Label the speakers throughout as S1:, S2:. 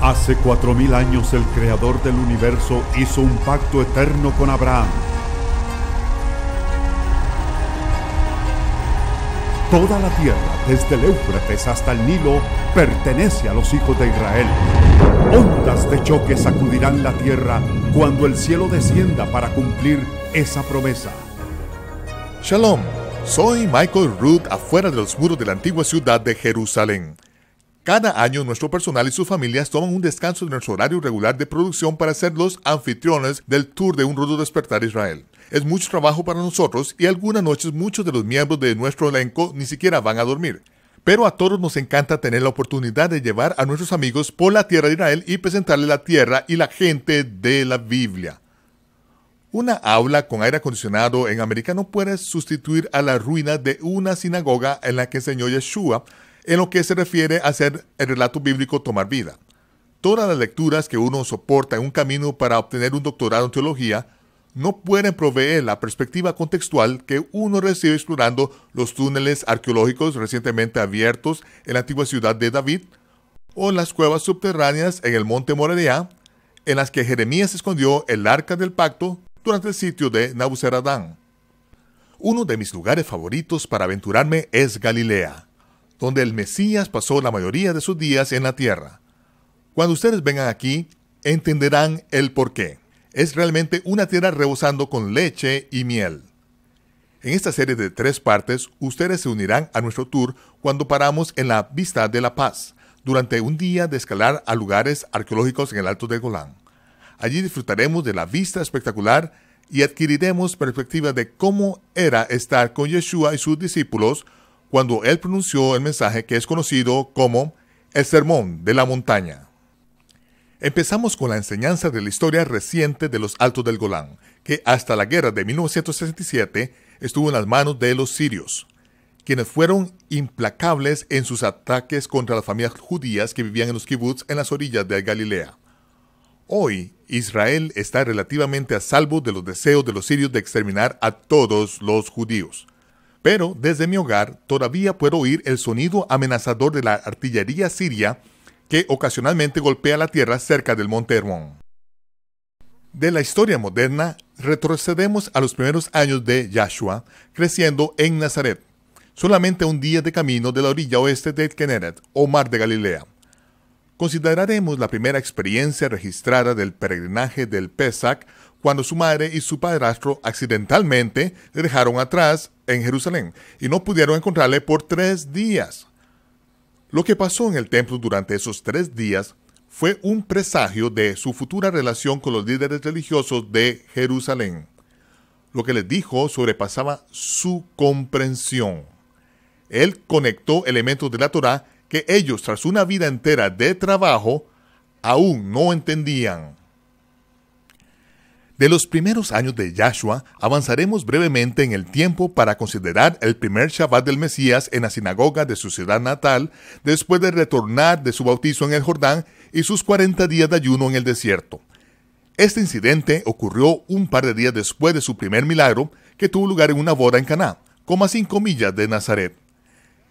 S1: Hace cuatro mil años el creador del universo hizo un pacto eterno con Abraham. Toda la tierra, desde el Éufrates hasta el Nilo, pertenece a los hijos de Israel. Ondas de choque sacudirán la tierra cuando el cielo descienda para cumplir esa promesa. Shalom soy Michael Ruth afuera de los muros de la antigua ciudad de Jerusalén. Cada año nuestro personal y sus familias toman un descanso de nuestro horario regular de producción para ser los anfitriones del tour de un rudo despertar Israel. Es mucho trabajo para nosotros y algunas noches muchos de los miembros de nuestro elenco ni siquiera van a dormir. Pero a todos nos encanta tener la oportunidad de llevar a nuestros amigos por la tierra de Israel y presentarles la tierra y la gente de la Biblia. Una aula con aire acondicionado en América no puede sustituir a la ruina de una sinagoga en la que enseñó Yeshua en lo que se refiere a hacer el relato bíblico tomar vida. Todas las lecturas que uno soporta en un camino para obtener un doctorado en teología no pueden proveer la perspectiva contextual que uno recibe explorando los túneles arqueológicos recientemente abiertos en la antigua ciudad de David o las cuevas subterráneas en el monte Moredea, en las que Jeremías escondió el arca del pacto durante el sitio de Nabuceradán. Uno de mis lugares favoritos para aventurarme es Galilea, donde el Mesías pasó la mayoría de sus días en la tierra. Cuando ustedes vengan aquí, entenderán el porqué. Es realmente una tierra rebosando con leche y miel. En esta serie de tres partes, ustedes se unirán a nuestro tour cuando paramos en la Vista de la Paz, durante un día de escalar a lugares arqueológicos en el Alto de Golán. Allí disfrutaremos de la vista espectacular y adquiriremos perspectiva de cómo era estar con Yeshua y sus discípulos cuando él pronunció el mensaje que es conocido como el Sermón de la Montaña. Empezamos con la enseñanza de la historia reciente de los Altos del Golán, que hasta la guerra de 1967 estuvo en las manos de los sirios, quienes fueron implacables en sus ataques contra las familias judías que vivían en los kibbutz en las orillas de Galilea. Hoy, Israel está relativamente a salvo de los deseos de los sirios de exterminar a todos los judíos. Pero desde mi hogar todavía puedo oír el sonido amenazador de la artillería siria que ocasionalmente golpea la tierra cerca del monte Hermón. De la historia moderna, retrocedemos a los primeros años de Yahshua, creciendo en Nazaret, solamente un día de camino de la orilla oeste de Kenneret o Mar de Galilea. Consideraremos la primera experiencia registrada del peregrinaje del Pesach cuando su madre y su padrastro accidentalmente le dejaron atrás en Jerusalén y no pudieron encontrarle por tres días. Lo que pasó en el templo durante esos tres días fue un presagio de su futura relación con los líderes religiosos de Jerusalén. Lo que les dijo sobrepasaba su comprensión. Él conectó elementos de la Torah que ellos tras una vida entera de trabajo aún no entendían. De los primeros años de Yahshua, avanzaremos brevemente en el tiempo para considerar el primer Shabbat del Mesías en la sinagoga de su ciudad natal, después de retornar de su bautizo en el Jordán y sus 40 días de ayuno en el desierto. Este incidente ocurrió un par de días después de su primer milagro, que tuvo lugar en una boda en Caná, como a cinco millas de Nazaret.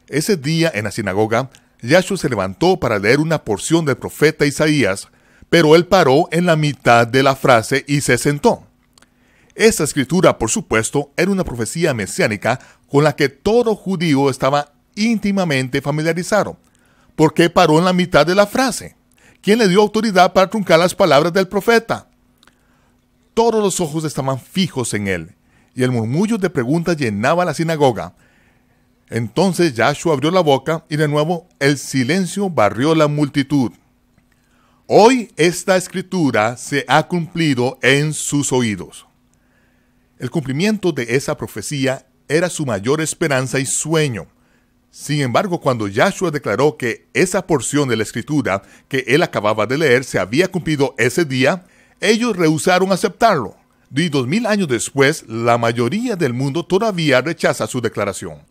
S1: Ese día en la sinagoga, Yahshua se levantó para leer una porción del profeta Isaías, pero él paró en la mitad de la frase y se sentó. Esta escritura, por supuesto, era una profecía mesiánica con la que todo judío estaba íntimamente familiarizado. ¿Por qué paró en la mitad de la frase? ¿Quién le dio autoridad para truncar las palabras del profeta? Todos los ojos estaban fijos en él, y el murmullo de preguntas llenaba la sinagoga. Entonces Yahshua abrió la boca y de nuevo el silencio barrió la multitud. Hoy esta escritura se ha cumplido en sus oídos. El cumplimiento de esa profecía era su mayor esperanza y sueño. Sin embargo, cuando Yahshua declaró que esa porción de la escritura que él acababa de leer se había cumplido ese día, ellos rehusaron aceptarlo. Y dos mil años después, la mayoría del mundo todavía rechaza su declaración.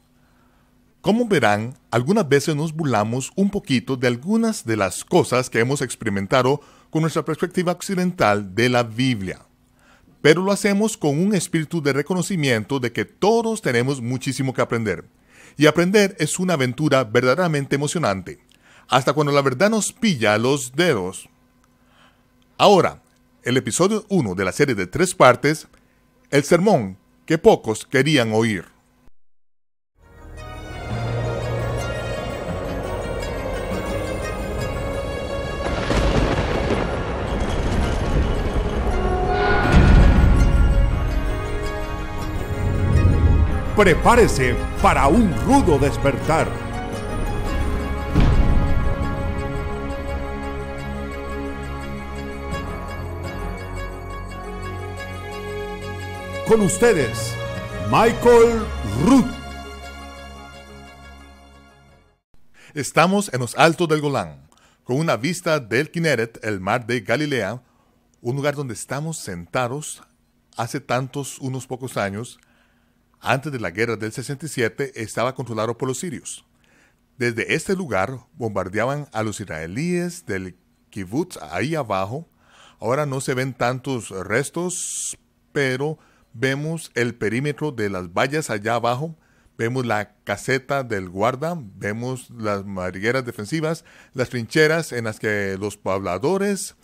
S1: Como verán, algunas veces nos burlamos un poquito de algunas de las cosas que hemos experimentado con nuestra perspectiva occidental de la Biblia, pero lo hacemos con un espíritu de reconocimiento de que todos tenemos muchísimo que aprender. Y aprender es una aventura verdaderamente emocionante, hasta cuando la verdad nos pilla los dedos. Ahora, el episodio 1 de la serie de tres partes, el sermón que pocos querían oír. prepárese para un rudo despertar. Con ustedes, Michael Ruth. Estamos en los altos del Golán, con una vista del Kineret, el mar de Galilea, un lugar donde estamos sentados hace tantos, unos pocos años, antes de la guerra del 67, estaba controlado por los sirios. Desde este lugar bombardeaban a los israelíes del kibbutz ahí abajo. Ahora no se ven tantos restos, pero vemos el perímetro de las vallas allá abajo, vemos la caseta del guarda, vemos las madrigueras defensivas, las trincheras en las que los pobladores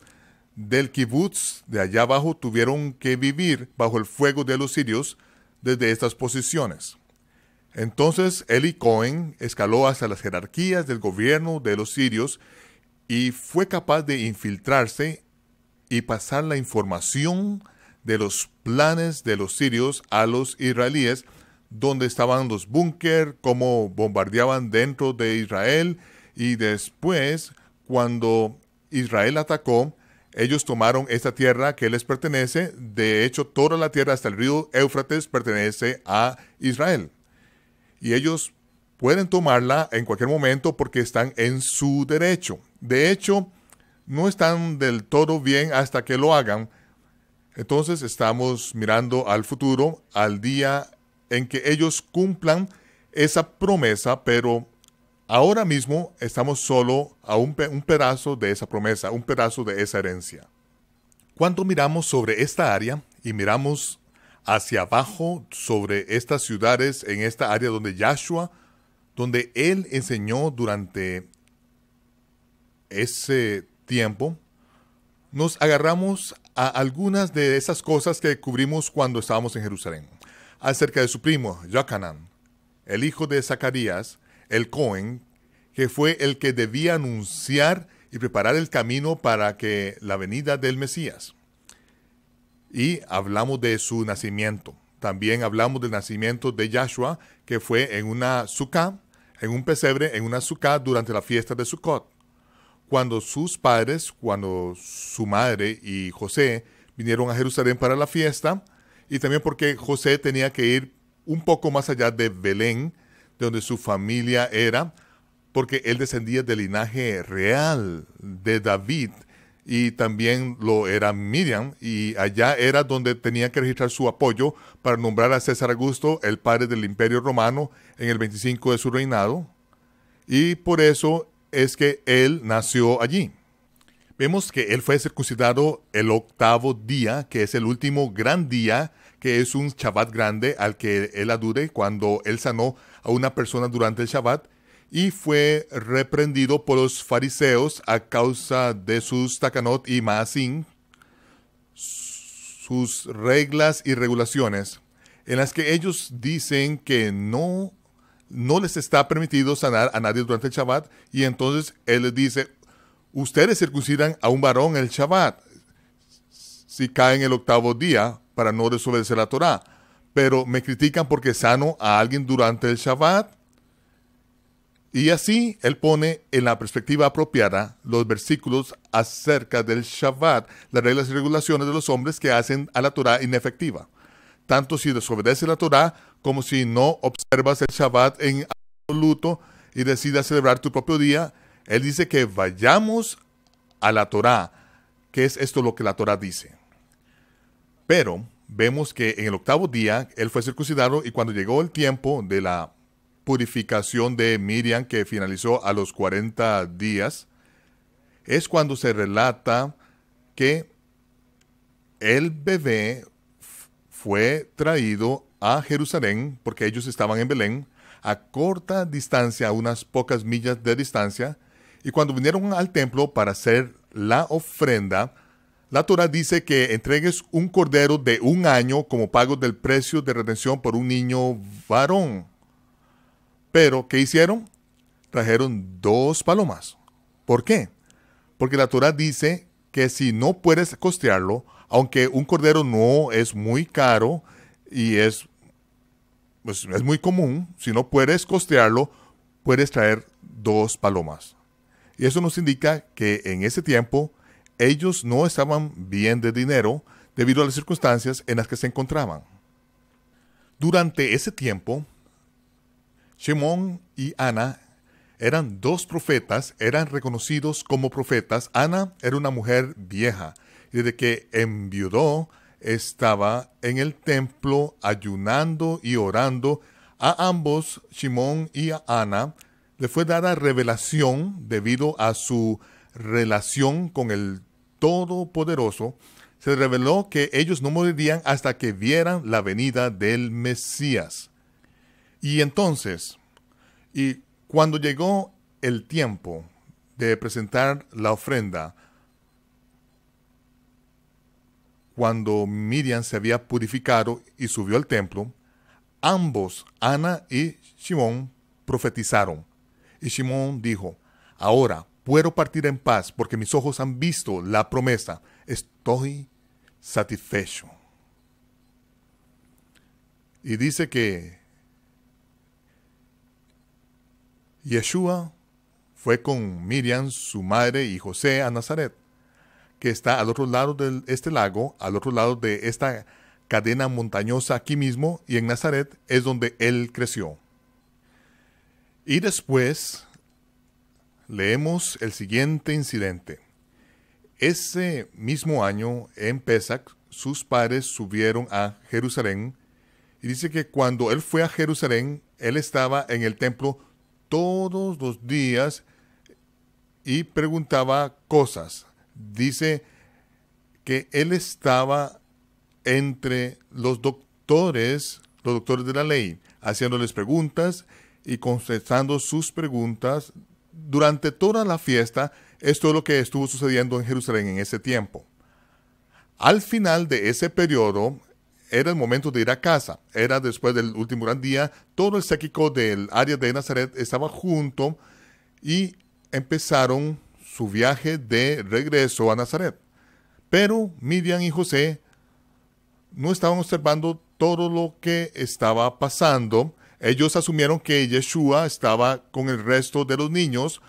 S1: del kibbutz de allá abajo tuvieron que vivir bajo el fuego de los sirios desde estas posiciones. Entonces Eli Cohen escaló hasta las jerarquías del gobierno de los sirios y fue capaz de infiltrarse y pasar la información de los planes de los sirios a los israelíes, donde estaban los búnker, cómo bombardeaban dentro de Israel y después, cuando Israel atacó, ellos tomaron esta tierra que les pertenece. De hecho, toda la tierra hasta el río Éufrates pertenece a Israel. Y ellos pueden tomarla en cualquier momento porque están en su derecho. De hecho, no están del todo bien hasta que lo hagan. Entonces estamos mirando al futuro, al día en que ellos cumplan esa promesa, pero Ahora mismo estamos solo a un, pedazo de esa promesa, un pedazo de esa herencia. Cuando miramos sobre esta área y miramos hacia abajo sobre estas ciudades, en esta área donde Yahshua, donde él enseñó durante ese tiempo, nos agarramos a algunas de esas cosas que cubrimos cuando estábamos en Jerusalén, acerca de su primo, Johanan, el hijo de Zacarías, el Cohen, que fue el que debía anunciar y preparar el camino para que la venida del Mesías. Y hablamos de su nacimiento. También hablamos del nacimiento de Yahshua, que fue en una suka, en un pesebre, en una suka durante la fiesta de Sukkot. Cuando sus padres, cuando su madre y José vinieron a Jerusalén para la fiesta, y también porque José tenía que ir un poco más allá de Belén, de donde su familia era, porque él descendía del linaje real de David y también lo era Miriam, y allá era donde tenía que registrar su apoyo para nombrar a César Augusto el padre del imperio romano en el 25 de su reinado, y por eso es que él nació allí. Vemos que él fue circuncidado el octavo día, que es el último gran día, que es un Shabbat grande al que él adure cuando él sanó a una persona durante el Shabbat y fue reprendido por los fariseos a causa de sus takanot y ma'asim, sus reglas y regulaciones, en las que ellos dicen que no, no les está permitido sanar a nadie durante el Shabbat, y entonces él les dice, ustedes circuncidan a un varón el Shabbat, si caen el octavo día, para no desobedecer la Torah pero me critican porque sano a alguien durante el Shabbat. Y así él pone en la perspectiva apropiada los versículos acerca del Shabbat, las reglas y regulaciones de los hombres que hacen a la Torah inefectiva, tanto si desobedece la Torah como si no observas el Shabbat en absoluto y decidas celebrar tu propio día. Él dice que vayamos a la Torah, que es esto lo que la Torah dice. Pero vemos que en el octavo día él fue circuncidado y cuando llegó el tiempo de la purificación de Miriam, que finalizó a los 40 días, es cuando se relata que el bebé fue traído a Jerusalén, porque ellos estaban en Belén, a corta distancia, a unas pocas millas de distancia, y cuando vinieron al templo para hacer la ofrenda, la Torah dice que entregues un cordero de un año como pago del precio de retención por un niño varón. Pero, ¿qué hicieron? Trajeron dos palomas. ¿Por qué? Porque la Torah dice que si no puedes costearlo, aunque un cordero no es muy caro y es, pues, es muy común, si no puedes costearlo, puedes traer dos palomas. Y eso nos indica que en ese tiempo ellos no estaban bien de dinero debido a las circunstancias en las que se encontraban. Durante ese tiempo, Shimon y Ana eran dos profetas, eran reconocidos como profetas. Ana era una mujer vieja y desde que enviudó estaba en el templo ayunando y orando. A ambos, Simón y a Ana, le fue dada revelación debido a su relación con el Todopoderoso, se reveló que ellos no morirían hasta que vieran la venida del Mesías. Y entonces, y cuando llegó el tiempo de presentar la ofrenda, cuando Miriam se había purificado y subió al templo, ambos, Ana y Simón, profetizaron. Y Simón dijo, ahora Puedo partir en paz porque mis ojos han visto la promesa. Estoy satisfecho. Y dice que Yeshua fue con Miriam, su madre, y José a Nazaret, que está al otro lado de este lago, al otro lado de esta cadena montañosa aquí mismo, y en Nazaret es donde él creció. Y después leemos el siguiente incidente. Ese mismo año, en Pesach, sus padres subieron a Jerusalén y dice que cuando él fue a Jerusalén, él estaba en el templo todos los días y preguntaba cosas. Dice que él estaba entre los doctores, los doctores de la ley, haciéndoles preguntas y contestando sus preguntas durante toda la fiesta, esto es lo que estuvo sucediendo en Jerusalén en ese tiempo. Al final de ese periodo, era el momento de ir a casa. Era después del último gran día. Todo el séquico del área de Nazaret estaba junto y empezaron su viaje de regreso a Nazaret. Pero Miriam y José no estaban observando todo lo que estaba pasando ellos asumieron que Yeshua estaba con el resto de los niños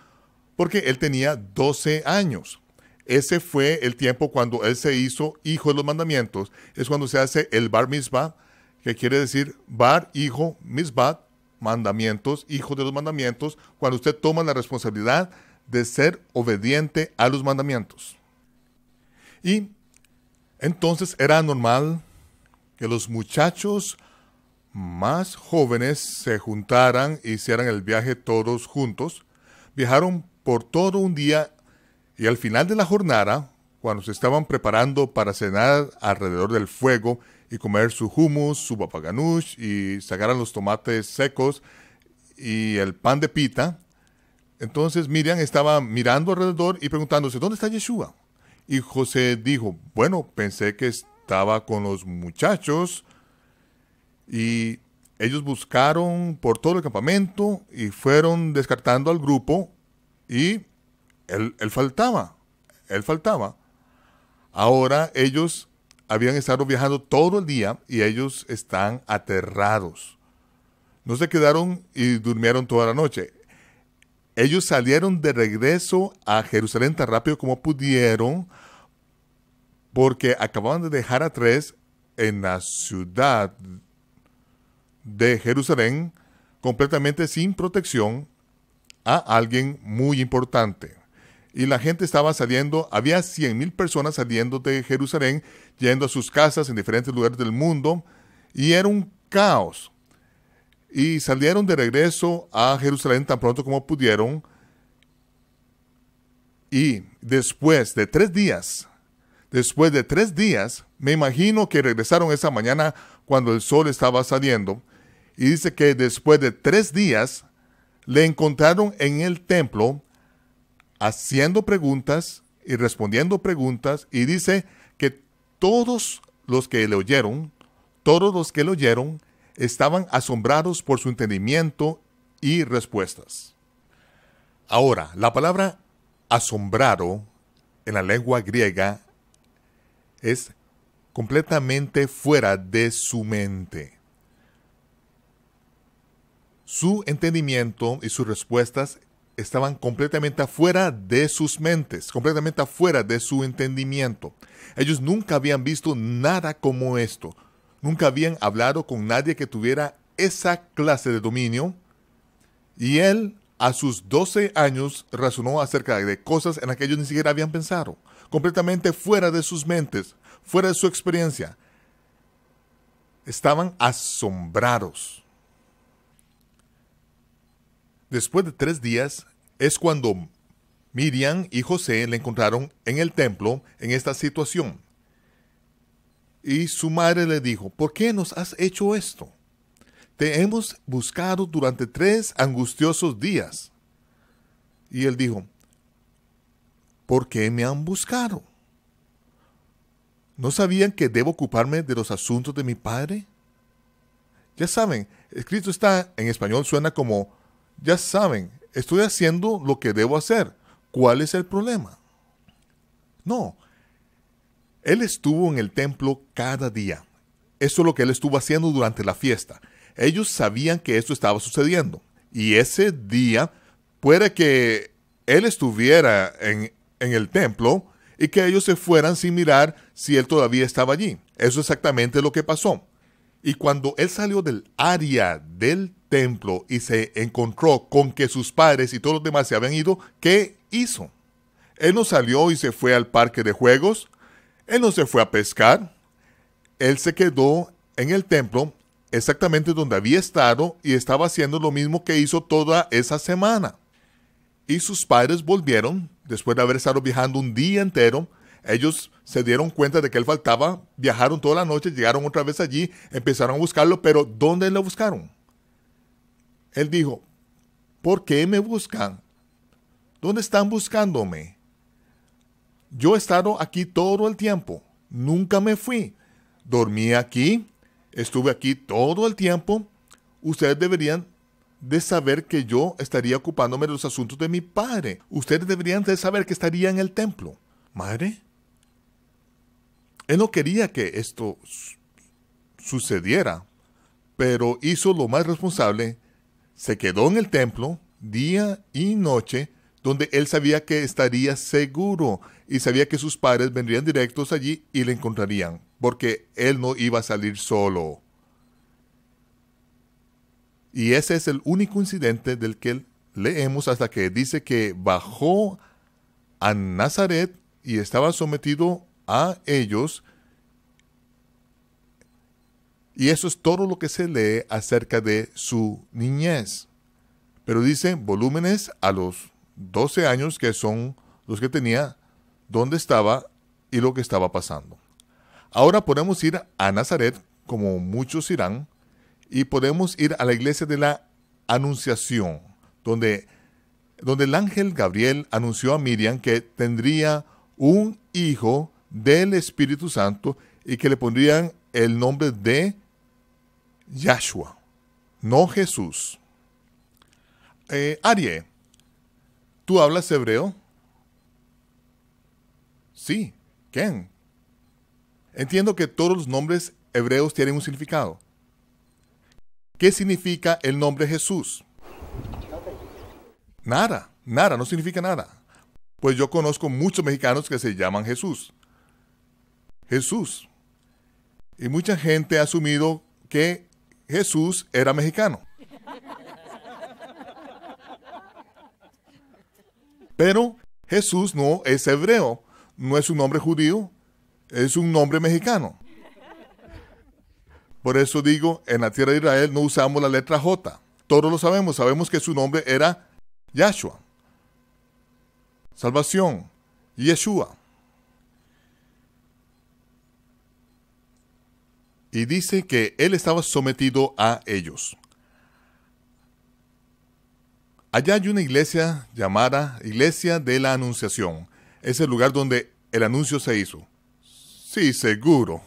S1: porque él tenía 12 años. Ese fue el tiempo cuando él se hizo hijo de los mandamientos. Es cuando se hace el bar mitzvah, que quiere decir bar, hijo, mitzvah, mandamientos, hijo de los mandamientos, cuando usted toma la responsabilidad de ser obediente a los mandamientos. Y entonces era normal que los muchachos más jóvenes se juntaran e hicieran el viaje todos juntos. Viajaron por todo un día y al final de la jornada, cuando se estaban preparando para cenar alrededor del fuego y comer su hummus, su papaganush y sacaran los tomates secos y el pan de pita, entonces Miriam estaba mirando alrededor y preguntándose, ¿dónde está Yeshua? Y José dijo, bueno, pensé que estaba con los muchachos y ellos buscaron por todo el campamento y fueron descartando al grupo y él, faltaba, él faltaba. Ahora ellos habían estado viajando todo el día y ellos están aterrados. No se quedaron y durmieron toda la noche. Ellos salieron de regreso a Jerusalén tan rápido como pudieron porque acababan de dejar a tres en la ciudad de Jerusalén completamente sin protección a alguien muy importante. Y la gente estaba saliendo, había 100.000 personas saliendo de Jerusalén, yendo a sus casas en diferentes lugares del mundo, y era un caos. Y salieron de regreso a Jerusalén tan pronto como pudieron. Y después de tres días, después de tres días, me imagino que regresaron esa mañana cuando el sol estaba saliendo, y dice que después de tres días le encontraron en el templo haciendo preguntas y respondiendo preguntas. Y dice que todos los que le oyeron, todos los que le oyeron, estaban asombrados por su entendimiento y respuestas. Ahora, la palabra asombrado en la lengua griega es completamente fuera de su mente. Su entendimiento y sus respuestas estaban completamente afuera de sus mentes, completamente afuera de su entendimiento. Ellos nunca habían visto nada como esto. Nunca habían hablado con nadie que tuviera esa clase de dominio. Y él, a sus 12 años, razonó acerca de cosas en las que ellos ni siquiera habían pensado. Completamente fuera de sus mentes, fuera de su experiencia. Estaban asombrados. Después de tres días es cuando Miriam y José le encontraron en el templo en esta situación. Y su madre le dijo, ¿por qué nos has hecho esto? Te hemos buscado durante tres angustiosos días. Y él dijo, ¿por qué me han buscado? ¿No sabían que debo ocuparme de los asuntos de mi padre? Ya saben, escrito está en español suena como ya saben, estoy haciendo lo que debo hacer. ¿Cuál es el problema? No. Él estuvo en el templo cada día. Eso es lo que él estuvo haciendo durante la fiesta. Ellos sabían que esto estaba sucediendo. Y ese día, puede que él estuviera en, el templo y que ellos se fueran sin mirar si él todavía estaba allí. Eso es exactamente lo que pasó. Y cuando él salió del área del templo y se encontró con que sus padres y todos los demás se habían ido, ¿qué hizo? Él no salió y se fue al parque de juegos, él no se fue a pescar, él se quedó en el templo exactamente donde había estado y estaba haciendo lo mismo que hizo toda esa semana. Y sus padres volvieron, después de haber estado viajando un día entero, ellos se dieron cuenta de que él faltaba, viajaron toda la noche, llegaron otra vez allí, empezaron a buscarlo, pero ¿dónde lo buscaron? Él dijo, ¿por qué me buscan? ¿Dónde están buscándome? Yo he estado aquí todo el tiempo, nunca me fui. Dormí aquí, estuve aquí todo el tiempo. Ustedes deberían de saber que yo estaría ocupándome de los asuntos de mi padre. Ustedes deberían de saber que estaría en el templo. Madre, él no quería que esto sucediera, pero hizo lo más responsable se quedó en el templo día y noche, donde él sabía que estaría seguro y sabía que sus padres vendrían directos allí y le encontrarían, porque él no iba a salir solo. Y ese es el único incidente del que leemos hasta que dice que bajó a Nazaret y estaba sometido a ellos y eso es todo lo que se lee acerca de su niñez. Pero dice volúmenes a los 12 años que son los que tenía, dónde estaba y lo que estaba pasando. Ahora podemos ir a Nazaret, como muchos irán, y podemos ir a la iglesia de la Anunciación, donde, donde el ángel Gabriel anunció a Miriam que tendría un hijo del Espíritu Santo y que le pondrían el nombre de Yahshua, no Jesús. Eh, Arie, ¿tú hablas hebreo? Sí, ¿quién? Entiendo que todos los nombres hebreos tienen un significado. ¿Qué significa el nombre Jesús? Nada, nada, no significa nada. Pues yo conozco muchos mexicanos que se llaman Jesús. Jesús. Y mucha gente ha asumido que Jesús era mexicano. Pero Jesús no es hebreo, no es un nombre judío, es un nombre mexicano. Por eso digo, en la tierra de Israel no usamos la letra J. Todos lo sabemos, sabemos que su nombre era Yahshua. Salvación, Yeshua. y dice que él estaba sometido a ellos. Allá hay una iglesia llamada Iglesia de la Anunciación. Es el lugar donde el anuncio se hizo. Sí, seguro.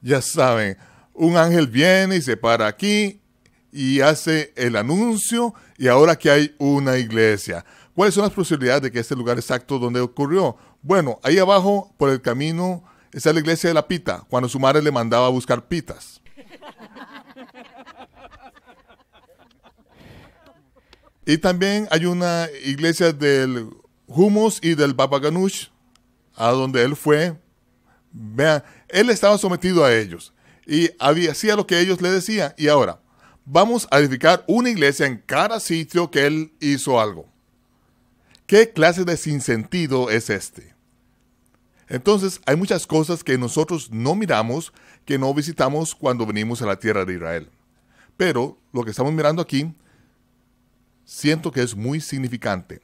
S1: Ya saben, un ángel viene y se para aquí y hace el anuncio y ahora que hay una iglesia. ¿Cuáles son las posibilidades de que este lugar exacto donde ocurrió? Bueno, ahí abajo por el camino esa es la iglesia de la pita, cuando su madre le mandaba a buscar pitas. Y también hay una iglesia del Humus y del Baba a donde él fue. Vean, él estaba sometido a ellos y hacía lo que ellos le decían. Y ahora, vamos a edificar una iglesia en cada sitio que él hizo algo. ¿Qué clase de sinsentido es este? Entonces hay muchas cosas que nosotros no miramos, que no visitamos cuando venimos a la tierra de Israel. Pero lo que estamos mirando aquí, siento que es muy significante,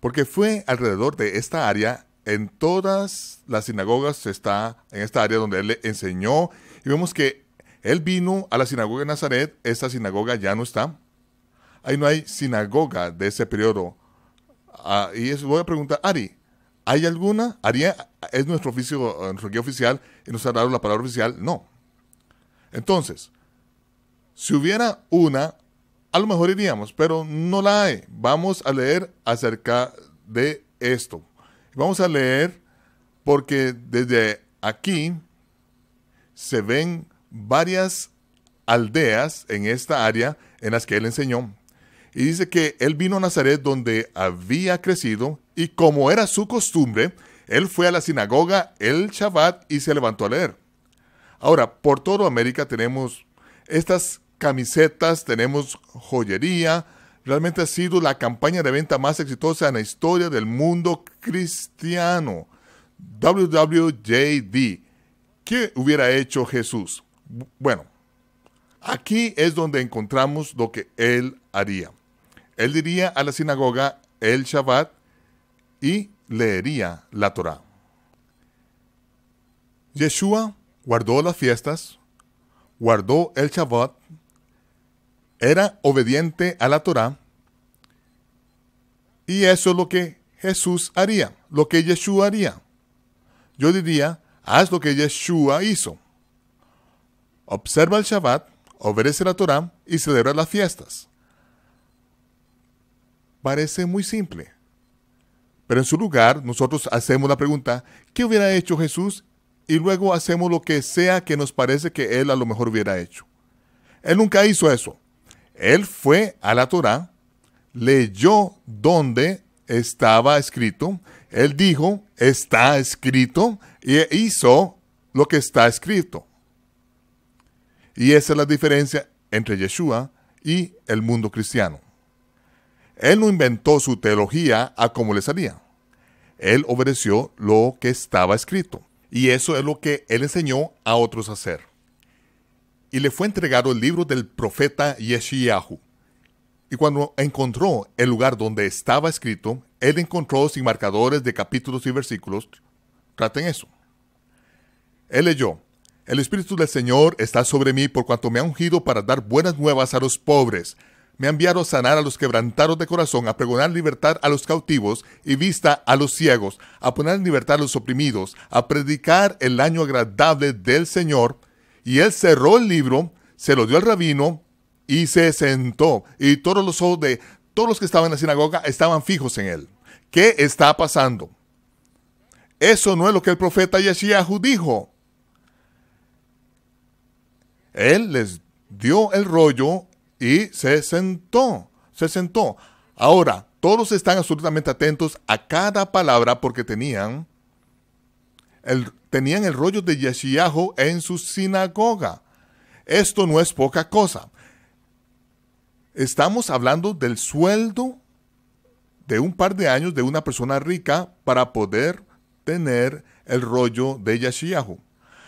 S1: porque fue alrededor de esta área, en todas las sinagogas está en esta área donde él le enseñó, y vemos que él vino a la sinagoga de Nazaret, esta sinagoga ya no está, ahí no hay sinagoga de ese periodo. Ah, y voy a preguntar, Ari, ¿Hay alguna? ¿Es nuestro oficio, eh, nuestro oficial y nos ha la palabra oficial? No. Entonces, si hubiera una, a lo mejor iríamos, pero no la hay. Vamos a leer acerca de esto. Vamos a leer porque desde aquí se ven varias aldeas en esta área en las que él enseñó y dice que él vino a Nazaret donde había crecido y como era su costumbre, él fue a la sinagoga el Shabbat y se levantó a leer. Ahora, por todo América tenemos estas camisetas, tenemos joyería, realmente ha sido la campaña de venta más exitosa en la historia del mundo cristiano. WWJD. ¿Qué hubiera hecho Jesús? Bueno, aquí es donde encontramos lo que él haría. Él diría a la sinagoga el Shabbat y leería la Torá. Yeshua guardó las fiestas, guardó el Shabbat, era obediente a la Torá y eso es lo que Jesús haría, lo que Yeshua haría. Yo diría, haz lo que Yeshua hizo. Observa el Shabbat, obedece la Torá y celebra las fiestas. Parece muy simple. Pero en su lugar, nosotros hacemos la pregunta, ¿qué hubiera hecho Jesús? Y luego hacemos lo que sea que nos parece que él a lo mejor hubiera hecho. Él nunca hizo eso. Él fue a la Torá, leyó donde estaba escrito, él dijo, está escrito, y hizo lo que está escrito. Y esa es la diferencia entre Yeshua y el mundo cristiano. Él no inventó su teología a como le salía. Él obedeció lo que estaba escrito. Y eso es lo que él enseñó a otros a hacer. Y le fue entregado el libro del profeta Yeshiyahu. Y cuando encontró el lugar donde estaba escrito, él encontró sin marcadores de capítulos y versículos. Traten eso. Él leyó, el Espíritu del Señor está sobre mí por cuanto me ha ungido para dar buenas nuevas a los pobres me ha enviado a sanar a los quebrantados de corazón, a pregonar libertad a los cautivos y vista a los ciegos, a poner en libertad a los oprimidos, a predicar el año agradable del Señor. Y él cerró el libro, se lo dio al rabino y se sentó. Y todos los ojos de todos los que estaban en la sinagoga estaban fijos en él. ¿Qué está pasando? Eso no es lo que el profeta Yeshiahu dijo. Él les dio el rollo y se sentó, se sentó. Ahora, todos están absolutamente atentos a cada palabra porque tenían el, tenían el rollo de Yeshiyahu en su sinagoga. Esto no es poca cosa. Estamos hablando del sueldo de un par de años de una persona rica para poder tener el rollo de Yeshiyahu.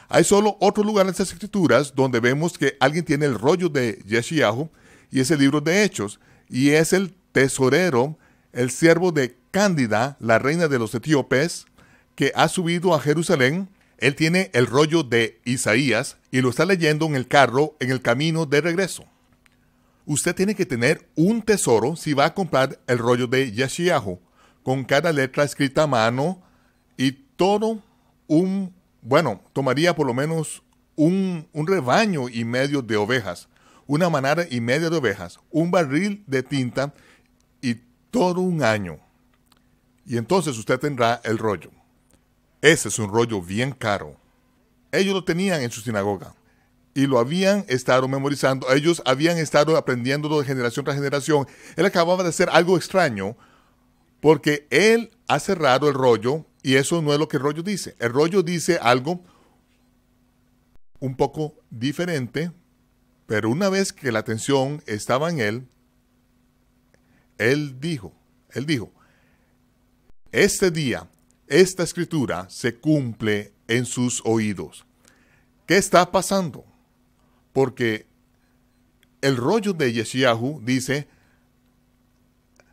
S1: Hay solo otro lugar en estas escrituras donde vemos que alguien tiene el rollo de Yeshiyahu y ese libro de Hechos, y es el tesorero, el siervo de Cándida, la reina de los etíopes, que ha subido a Jerusalén. Él tiene el rollo de Isaías y lo está leyendo en el carro en el camino de regreso. Usted tiene que tener un tesoro si va a comprar el rollo de Yashiahu, con cada letra escrita a mano y todo un, bueno, tomaría por lo menos un rebaño y medio de ovejas una manada y media de ovejas, un barril de tinta y todo un año. Y entonces usted tendrá el rollo. Ese es un rollo bien caro. Ellos lo tenían en su sinagoga y lo habían estado memorizando. Ellos habían estado aprendiéndolo de generación tras generación. Él acababa de hacer algo extraño porque él ha cerrado el rollo y eso no es lo que el rollo dice. El rollo dice algo un poco diferente pero una vez que la atención estaba en él, él dijo, él dijo, este día, esta escritura se cumple en sus oídos. ¿Qué está pasando? Porque el rollo de Yeshiahu dice,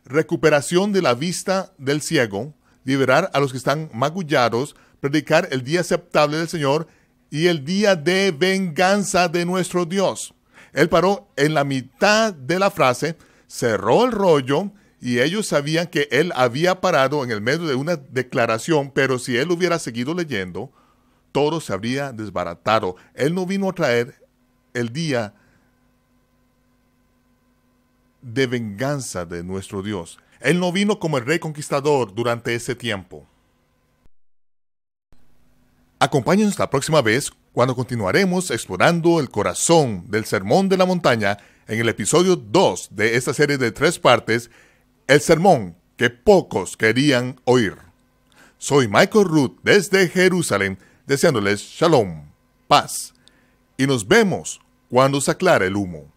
S1: recuperación de la vista del ciego, liberar a los que están magullados, predicar el día aceptable del Señor y el día de venganza de nuestro Dios. Él paró en la mitad de la frase, cerró el rollo y ellos sabían que él había parado en el medio de una declaración, pero si él hubiera seguido leyendo, todo se habría desbaratado. Él no vino a traer el día de venganza de nuestro Dios. Él no vino como el rey conquistador durante ese tiempo. Acompáñenos la próxima vez cuando continuaremos explorando el corazón del Sermón de la Montaña en el episodio 2 de esta serie de tres partes, el sermón que pocos querían oír. Soy Michael Root desde Jerusalén, deseándoles shalom, paz, y nos vemos cuando se aclare el humo.